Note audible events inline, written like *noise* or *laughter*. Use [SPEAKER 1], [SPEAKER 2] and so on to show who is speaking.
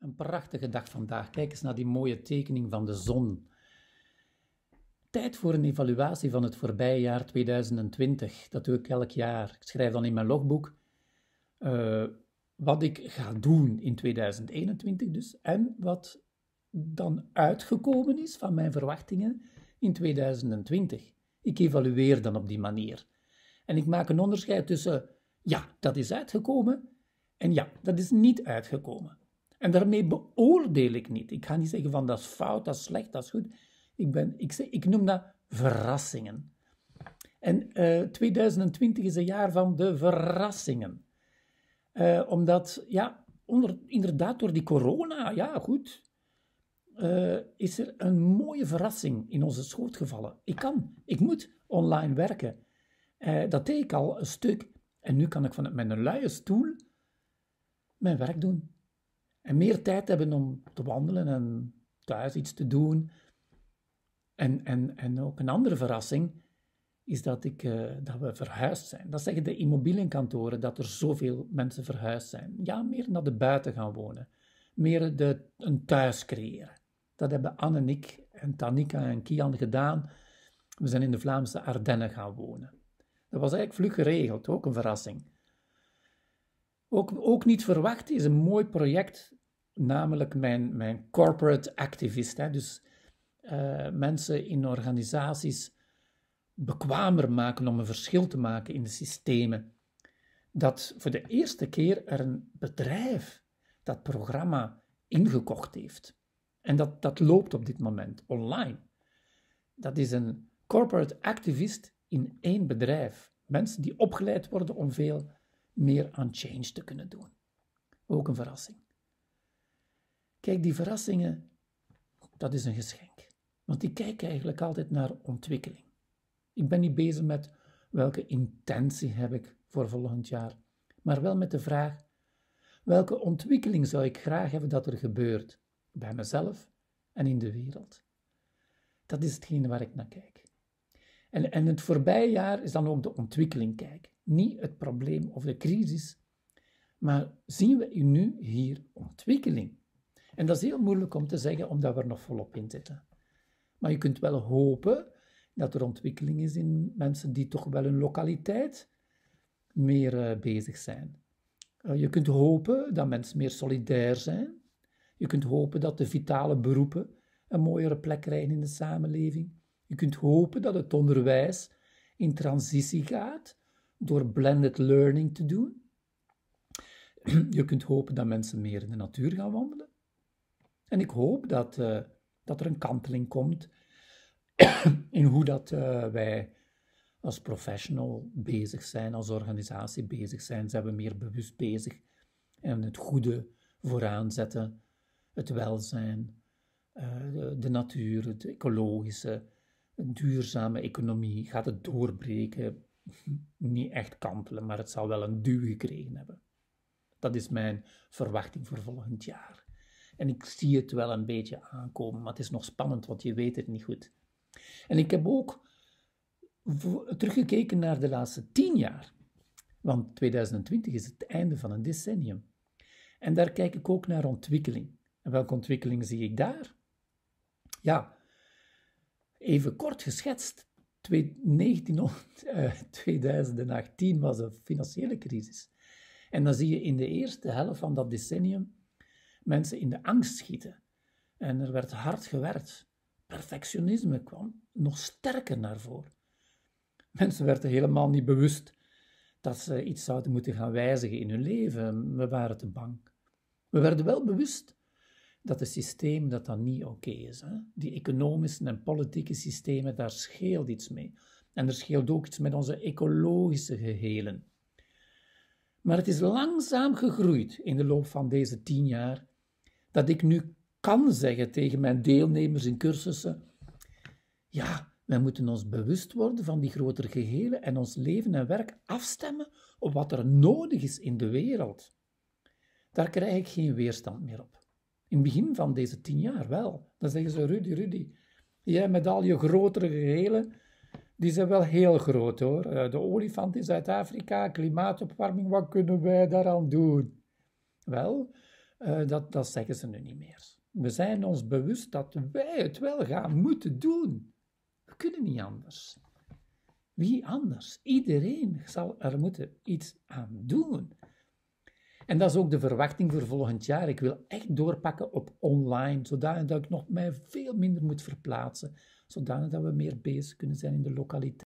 [SPEAKER 1] Een prachtige dag vandaag. Kijk eens naar die mooie tekening van de zon. Tijd voor een evaluatie van het voorbije jaar 2020. Dat doe ik elk jaar. Ik schrijf dan in mijn logboek eh, wat ik ga doen in 2021 dus. En wat dan uitgekomen is van mijn verwachtingen in 2020. Ik evalueer dan op die manier. En ik maak een onderscheid tussen ja, dat is uitgekomen en ja, dat is niet uitgekomen. En daarmee beoordeel ik niet. Ik ga niet zeggen van dat is fout, dat is slecht, dat is goed. Ik, ben, ik, zeg, ik noem dat verrassingen. En 2020 eh, is een jaar van de verrassingen. Eh, omdat, ja, onder, inderdaad door die corona, ja goed, eh, is er een mooie verrassing in onze schoot gevallen. Ik kan, ik moet online werken. dat deed ik al een stuk. En nu kan ik vanuit mijn luie stoel mijn werk doen. En meer tijd hebben om te wandelen en thuis iets te doen. En, en, en ook een andere verrassing is dat, ik, eh, dat we verhuisd zijn. Dat zeggen de immobiliënkantoren, dat er zoveel mensen verhuisd zijn. Ja, meer naar de buiten gaan wonen. Meer de, een thuis creëren. Dat hebben Anne en ik en Tanika en Kian gedaan. We zijn in de Vlaamse Ardennen gaan wonen. Dat was eigenlijk vlug geregeld, ook een verrassing ook, ook niet verwacht, is een mooi project, namelijk mijn, mijn corporate activist. Hè, dus eh, mensen in organisaties bekwamer maken om een verschil te maken in de systemen. Dat voor de eerste keer er een bedrijf dat programma ingekocht heeft. En dat, dat loopt op dit moment online. Dat is een corporate activist in één bedrijf. Mensen die opgeleid worden om veel meer aan change te kunnen doen. Ook een verrassing. Kijk, die verrassingen, dat is een geschenk. Want ik kijk eigenlijk altijd naar ontwikkeling. Ik ben niet bezig met welke intentie heb ik voor volgend jaar, maar wel met de vraag: welke ontwikkeling zou ik graag hebben dat er gebeurt bij mezelf en in de wereld? Dat is hetgene waar ik naar kijk. En, en het voorbije jaar is dan ook de ontwikkeling kijken. Niet het probleem of de crisis, maar zien we nu hier ontwikkeling? En dat is heel moeilijk om te zeggen, omdat we er nog volop in zitten. Maar je kunt wel hopen dat er ontwikkeling is in mensen die toch wel hun lokaliteit meer eh, bezig zijn. Eh, je kunt hopen dat mensen meer solidair zijn. Je kunt hopen dat de vitale beroepen een mooiere plek krijgen in de samenleving. Je kunt hopen dat het onderwijs in transitie gaat door blended learning te doen. Je kunt hopen dat mensen meer in de natuur gaan wandelen. En ik hoop dat, eh, dat er een kanteling komt *coughs* in hoe dat, eh, wij als professional bezig zijn, als organisatie bezig zijn. Zijn we meer bewust bezig en het goede vooraan zetten, het welzijn, eh, de natuur, het ecologische, een duurzame economie? Gaat het doorbreken? Niet echt kantelen, maar het zal wel een duw gekregen hebben. Dat is mijn verwachting voor volgend jaar. En ik zie het wel een beetje aankomen, maar het is nog spannend, want je weet het niet goed. En ik heb ook teruggekeken naar de laatste tien jaar. Want 2020 is het einde van een decennium. En daar kijk ik ook naar ontwikkeling. En welke ontwikkeling zie ik daar? Ja, Even kort geschetst, 2018 eh, was een financiële crisis. En dan zie je in de eerste helft van dat decennium mensen in de angst schieten. En er werd hard gewerkt. Perfectionisme kwam nog sterker naar voren. Mensen werden helemaal niet bewust dat ze iets zouden moeten gaan wijzigen in hun leven. We waren te bang. We werden wel bewust dat het systeem dat dan niet oké is. Hè? Die economische en politieke systemen, daar scheelt iets mee. En er scheelt ook iets met onze ecologische gehelen. Maar het is langzaam gegroeid in de loop van deze tien jaar dat ik nu kan zeggen tegen mijn deelnemers in cursussen: ja, wij moeten ons bewust worden van die grotere gehelen en ons leven en werk afstemmen op wat er nodig is in de wereld. Daar krijg ik geen weerstand meer op. In het begin van deze tien jaar wel. Dan zeggen ze, Rudy, Rudy, jij met al je grotere gehelen, die zijn wel heel groot hoor. Eh, de olifant in Zuid-Afrika, klimaatopwarming, wat kunnen wij daaraan doen? Wel, eh, dat, dat zeggen ze nu niet meer. We zijn ons bewust dat wij het wel gaan moeten doen. We kunnen niet anders. Wie anders? Iedereen zal er moeten iets aan doen. En dat is ook de verwachting voor volgend jaar. Ik wil echt doorpakken op online, zodanig dat ik nog mij veel minder moet verplaatsen, zodanig dat we meer bezig kunnen zijn in de lokaliteit.